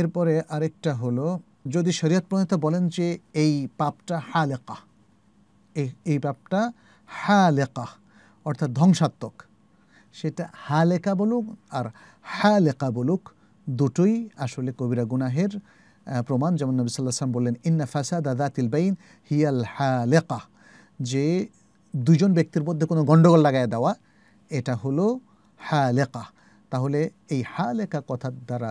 এরপরে আরেকটা হলো যদি শরীয়ত প্রণেতা বলেন যে এই পাপটা হালেকা এই এই পাপটা হালেকা অর্থাৎ ধ্বংসাত্মক সেটা হালেকা বলুক আর হালেকা বলুক দুটোই আসলে কবিরা গুনাহের প্রমাণ যেমন নবী সাল্লাহ সাল্লাম বললেন ইন্না ফাসাদ আদাতিল বাইন হিয়াল হালেকা যে দুজন ব্যক্তির মধ্যে কোনো গণ্ডগোল লাগাই দেওয়া এটা হলো হালেকা তাহলে এই হালেকা কথার দ্বারা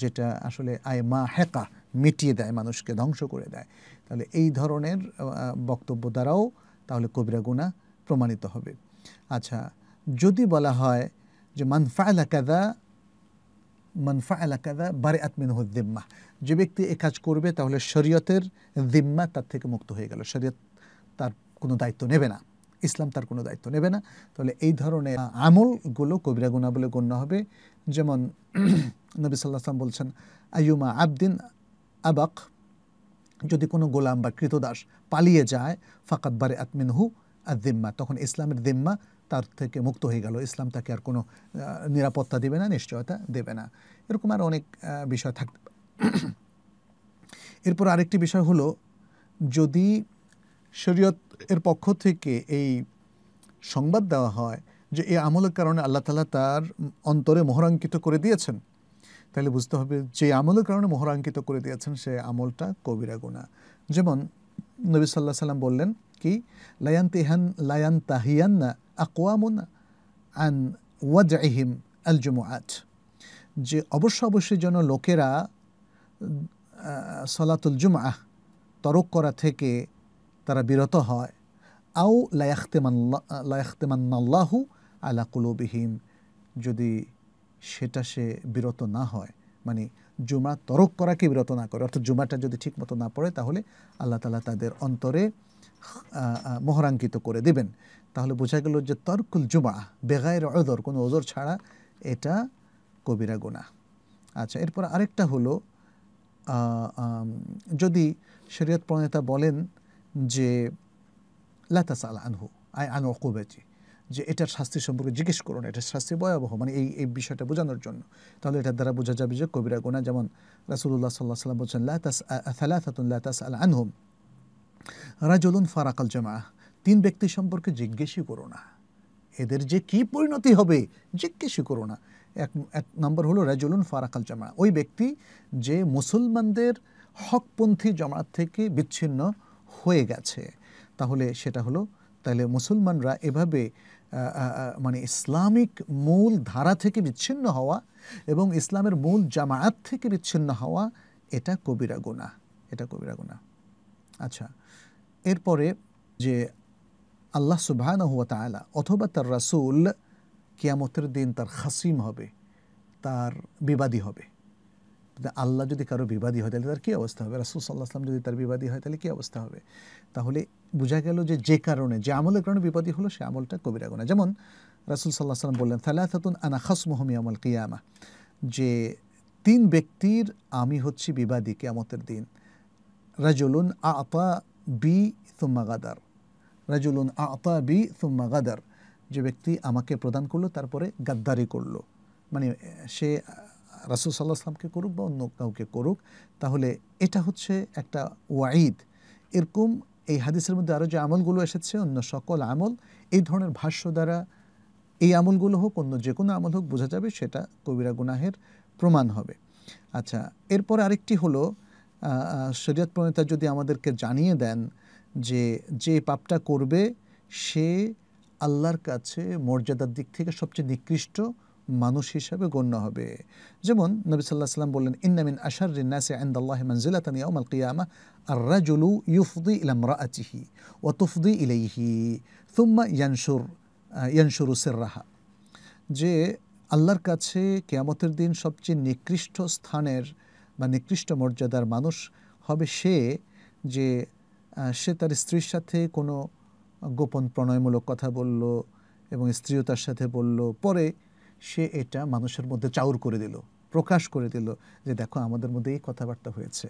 যেটা আসলে আয় মা হেকা মিটিয়ে দেয় মানুষকে ধ্বংস করে দেয় তাহলে এই ধরনের বক্তব্য দ্বারাও তাহলে কবিরা গুণা প্রমাণিত হবে আচ্ছা যদি বলা হয় যে মানফায়লা কাদা মনফায়লা কাদা বারে আতমিনহ জিম্মা যে ব্যক্তি এ কাজ করবে তাহলে শরীয়তের জিম্মা তার থেকে মুক্ত হয়ে গেল শরীয়ত তার কোনো দায়িত্ব নেবে না ইসলাম তার কোনো দায়িত্ব নেবে না তাহলে এই ধরনের আমলগুলো কবিরা গুণা বলে গণ্য হবে যেমন <clears throat> নবী সাল্লাহ সাল্লাম বলছেন আয়ুমা আবদিন আবাক যদি কোনো গোলাম বা কৃতদাস পালিয়ে যায় ফাকাত বারে আতমিনহু আর জিম্মা তখন ইসলামের জিম্মা তার থেকে মুক্ত হয়ে গেল ইসলাম তাকে আর কোনো নিরাপত্তা দেবে না নিশ্চয়তা দেবে না এরকম আর অনেক বিষয় থাকতে এরপর আরেকটি বিষয় হলো যদি শরীয়ত এর পক্ষ থেকে এই সংবাদ দেওয়া হয় যে এই আমলের কারণে আল্লাহ তালা তার অন্তরে মোহরাঙ্কিত করে দিয়েছেন তাহলে বুঝতে হবে যে আমলের কারণে মোহরাঙ্কিত করে দিয়েছেন সে আমলটা কবিরা গোনা যেমন নবী সাল্লাহ সাল্লাম বললেন কি লায়ান লায়ান্তাহিয়ান্না লায়ান আকোয়ামুন আন ওয়াজহিম আল জুমুআত যে অবশ্য অবশ্যই যেন লোকেরা সলাতুল জুমআহ তরক করা থেকে তারা বিরত হয় আও লায়াখতেমান্নাল্লাহু আলা কুলুবিহীন যদি সেটা সে বিরত না হয় মানে জুমা তরক করাকে বিরত না করে অর্থাৎ জুমাটা যদি ঠিকমতো না পড়ে তাহলে আল্লাহ তালা তাদের অন্তরে মহরাঙ্কিত করে দেবেন তাহলে বোঝা গেল যে তর্কুল জুমা বেগায়ের অদর কোনো ওজর ছাড়া এটা কবিরা গোনা আচ্ছা এরপর আরেকটা হলো যদি শরীয়ত প্রণেতা বলেন যে লাতাস আল আনহু আই আন অকুবেচি যে এটার শাস্তি সম্পর্কে জিজ্ঞেস করুন এটা শাস্তি ভয়াবহ মানে এই এই বিষয়টা বোঝানোর জন্য তাহলে এটার দ্বারা বোঝা যাবে যে কবিরা গোনা যেমন রাসুল্লাহ সাল্লাহ সাল্লাম বলছেন লাতাস লাতাস আল আনহুম রাজুলুন ফারাকাল জামা তিন ব্যক্তি সম্পর্কে জিজ্ঞেসই করো না এদের যে কি পরিণতি হবে জিজ্ঞেসই করো না এক এক নম্বর হলো রাজুলুন ফারাকাল জামা ওই ব্যক্তি যে মুসলমানদের হকপন্থী জামাত থেকে বিচ্ছিন্ন হয়ে গেছে তাহলে সেটা হলো তাহলে মুসলমানরা এভাবে মানে ইসলামিক মূল ধারা থেকে বিচ্ছিন্ন হওয়া এবং ইসলামের মূল জামায়াত থেকে বিচ্ছিন্ন হওয়া এটা কবিরা গোনা এটা কবিরা গোনা আচ্ছা এরপরে যে আল্লাহ সুবাহান হুয়া তালা অথবা তার রাসুল কেয়ামতের দিন তার খাসিম হবে তার বিবাদী হবে আল্লাহ যদি কারো বিবাদী হয় তাহলে তার কী অবস্থা হবে রাসুল সাল্লাহ আসলাম যদি তার বিবাদী হয় তাহলে কী অবস্থা হবে তাহলে বোঝা গেল যে যে কারণে যে আমলের কারণে বিবাদী হলো সে আমলটা কবিরা গোনা যেমন রাসুল সাল্লাহ আসলাম বললেন থালাথাতুন আনা খাস মোহামি আমল কিয়ামা যে তিন ব্যক্তির আমি হচ্ছি বিবাদী কেয়ামতের দিন রাজলুন আপা বি তুম্মা রাজুলুন আতা বি থুম্মা গাদার যে ব্যক্তি আমাকে প্রদান করলো তারপরে গাদ্দারি করলো মানে সে রাসুল সাল্লাহ আসলামকে করুক বা অন্য কাউকে করুক তাহলে এটা হচ্ছে একটা ওয়াঈদ এরকম এই হাদিসের মধ্যে আরও যে আমলগুলো এসেছে অন্য সকল আমল এই ধরনের ভাষ্য দ্বারা এই আমলগুলো হোক অন্য যে কোনো আমল হোক বোঝা যাবে সেটা কবিরা গুনাহের প্রমাণ হবে আচ্ছা এরপর আরেকটি হলো শরীয়ত প্রণেতা যদি আমাদেরকে জানিয়ে দেন যে যে পাপটা করবে সে আল্লাহর কাছে মর্যাদার দিক থেকে সবচেয়ে নিকৃষ্ট মানুষ হিসাবে গণ্য হবে যেমন নবী সাল্লাহ সাল্লাম বললেন ইন্নামিন আশার রিনাসে আন্দাল্লাহ মঞ্জিলাতান ইয়ামাল কিয়ামা আর রাজুলু ইউফদি ইলাম আচিহি ও তুফদি ইলাইহি তুম্মা ইয়ানসুর ইয়ানসুরু রাহা যে আল্লাহর কাছে কেয়ামতের দিন সবচেয়ে নিকৃষ্ট স্থানের বা নিকৃষ্ট মর্যাদার মানুষ হবে সে যে সে তার স্ত্রীর সাথে কোনো গোপন প্রণয়মূলক কথা বলল এবং স্ত্রীও তার সাথে বলল পরে সে এটা মানুষের মধ্যে চাউর করে দিল প্রকাশ করে দিল যে দেখো আমাদের মধ্যে এই কথাবার্তা হয়েছে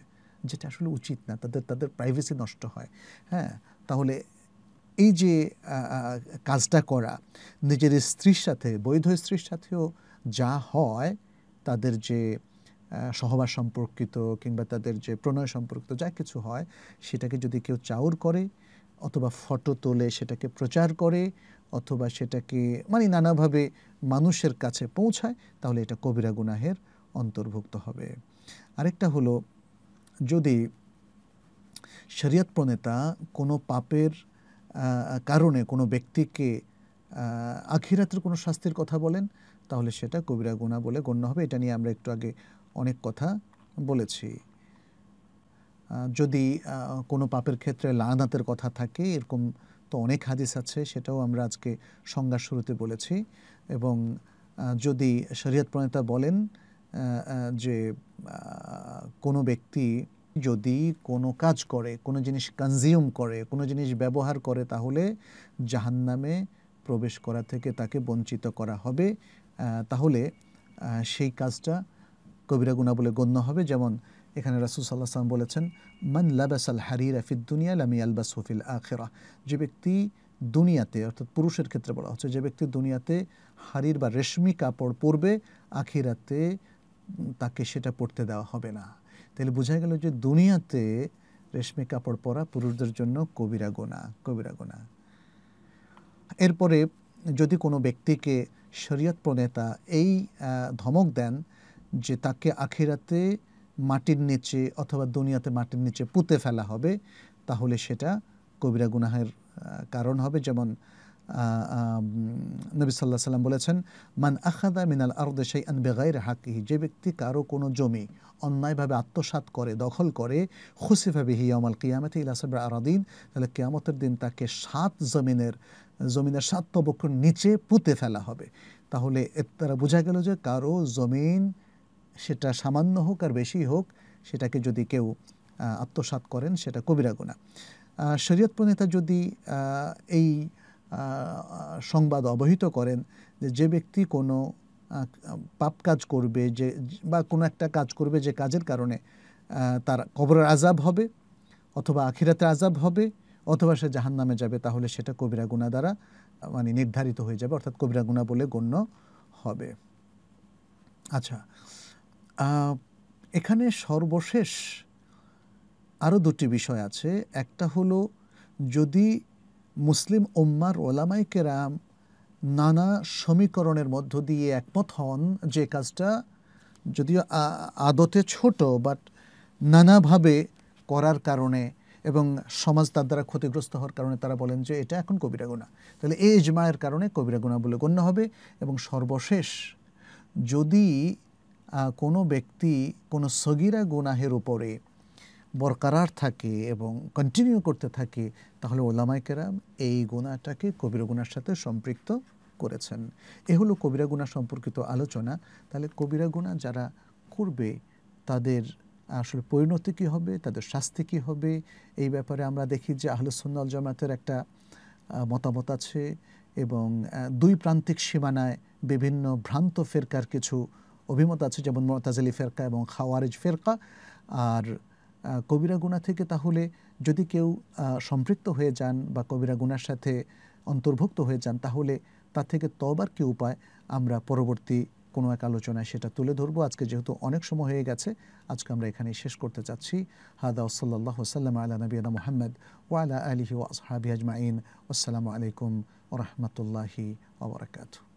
যেটা আসলে উচিত না তাদের তাদের প্রাইভেসি নষ্ট হয় হ্যাঁ তাহলে এই যে কাজটা করা নিজের স্ত্রীর সাথে বৈধ স্ত্রীর সাথেও যা হয় তাদের যে সহবাস সম্পর্কিত কিংবা তাদের যে প্রণয় সম্পর্কিত যা কিছু হয় সেটাকে যদি কেউ চাউর করে অথবা ফটো তোলে সেটাকে প্রচার করে অথবা সেটাকে মানে নানাভাবে মানুষের কাছে পৌঁছায় তাহলে এটা কবিরা গুনাহের অন্তর্ভুক্ত হবে আরেকটা হলো যদি শরিয়ত প্রণেতা কোনো পাপের কারণে কোনো ব্যক্তিকে আখিরাতের কোনো শাস্তির কথা বলেন তাহলে সেটা কবিরা গুণা বলে গণ্য হবে এটা নিয়ে আমরা একটু আগে অনেক কথা বলেছি যদি কোনো পাপের ক্ষেত্রে লানাতের কথা থাকে এরকম তো অনেক হাদিস আছে সেটাও আমরা আজকে সংজ্ঞা শুরুতে বলেছি এবং যদি শরিয়ত প্রণেতা বলেন যে কোনো ব্যক্তি যদি কোনো কাজ করে কোনো জিনিস কনজিউম করে কোনো জিনিস ব্যবহার করে তাহলে জাহান্নামে প্রবেশ করা থেকে তাকে বঞ্চিত করা হবে তাহলে সেই কাজটা কবিরা গুণা বলে গণ্য হবে যেমন এখানে রাসুল সাল্লাহ সাল্লাম বলেছেন মান আল হারির আফিদ দুনিয়া লামি আলবাস হফিল আখেরা যে ব্যক্তি দুনিয়াতে অর্থাৎ পুরুষের ক্ষেত্রে বলা হচ্ছে যে ব্যক্তি দুনিয়াতে হারির বা রেশমি কাপড় পরবে আখিরাতে তাকে সেটা পড়তে দেওয়া হবে না তাহলে বোঝা গেল যে দুনিয়াতে রেশমি কাপড় পরা পুরুষদের জন্য কবিরা গোনা কবিরা গোনা এরপরে যদি কোনো ব্যক্তিকে শরীয়ত প্রণেতা এই ধমক দেন যে তাকে আখিরাতে মাটির নিচে অথবা দুনিয়াতে মাটির নিচে পুঁতে ফেলা হবে তাহলে সেটা কবিরা গুনাহের কারণ হবে যেমন নবী সাল্লাহ সাল্লাম বলেছেন মান আখাদা মিনাল আরদে সেই আন বেগাই হাকিহি যে ব্যক্তি কারো কোনো জমি অন্যায়ভাবে আত্মসাত করে দখল করে খুশিভাবে হিয়ামাল কিয়ামতে ইলাসব আরাদিন তাহলে কিয়ামতের দিন তাকে সাত জমিনের জমিনের সাত তবক্ষ নিচে পুঁতে ফেলা হবে তাহলে এর তারা বোঝা গেল যে কারো জমিন সেটা সামান্য হোক আর বেশি হোক সেটাকে যদি কেউ আত্মসাত করেন সেটা কবিরা গুণা শরীয়ত প্রণেতা যদি এই সংবাদ অবহিত করেন যে ব্যক্তি কোনো পাপ কাজ করবে যে বা কোনো একটা কাজ করবে যে কাজের কারণে তার কবরের আজাব হবে অথবা আখিরাতে আজাব হবে অথবা সে জাহান নামে যাবে তাহলে সেটা কবিরা গুণা দ্বারা মানে নির্ধারিত হয়ে যাবে অর্থাৎ কবিরা গুণা বলে গণ্য হবে আচ্ছা এখানে সর্বশেষ আরও দুটি বিষয় আছে একটা হলো যদি মুসলিম ওম্মার ওলামাই কেরাম নানা সমীকরণের মধ্য দিয়ে একমত হন যে কাজটা যদিও আদতে ছোট বাট নানাভাবে করার কারণে এবং সমাজ তার দ্বারা ক্ষতিগ্রস্ত হওয়ার কারণে তারা বলেন যে এটা এখন কবিরা গুণা তাহলে এই ইজমায়ের কারণে কবিরা গুণা বলে গণ্য হবে এবং সর্বশেষ যদি কোনো ব্যক্তি কোনো সগিরা গুনাহের উপরে বরকরার থাকে এবং কন্টিনিউ করতে থাকে তাহলে ওলামাই কেরাম এই গুণাটাকে কবিরা গুনার সাথে সম্পৃক্ত করেছেন এ হলো কবিরা গুণা সম্পর্কিত আলোচনা তাহলে কবিরা গুণা যারা করবে তাদের আসলে পরিণতি কী হবে তাদের শাস্তি কী হবে এই ব্যাপারে আমরা দেখি যে আহলে জামাতের একটা মতামত আছে এবং দুই প্রান্তিক সীমানায় বিভিন্ন ভ্রান্ত ফেরকার কিছু অভিমত আছে যেমন মতাজালি ফেরকা এবং খাওয়ারেজ ফেরকা আর কবিরা গুণা থেকে তাহলে যদি কেউ সম্পৃক্ত হয়ে যান বা কবিরা গুণার সাথে অন্তর্ভুক্ত হয়ে যান তাহলে তা থেকে তবার কি উপায় আমরা পরবর্তী কোনো এক আলোচনায় সেটা তুলে ধরবো আজকে যেহেতু অনেক সময় হয়ে গেছে আজকে আমরা এখানেই শেষ করতে চাচ্ছি হাদা ওসল্লাহ সাল্লাম আলা নবীনা মোহাম্মদ ওয়ালা আলহি ওয়াসহাবি আজমাইন আসসালামু আলাইকুম ওরহমতুল্লাহি আবরকাতু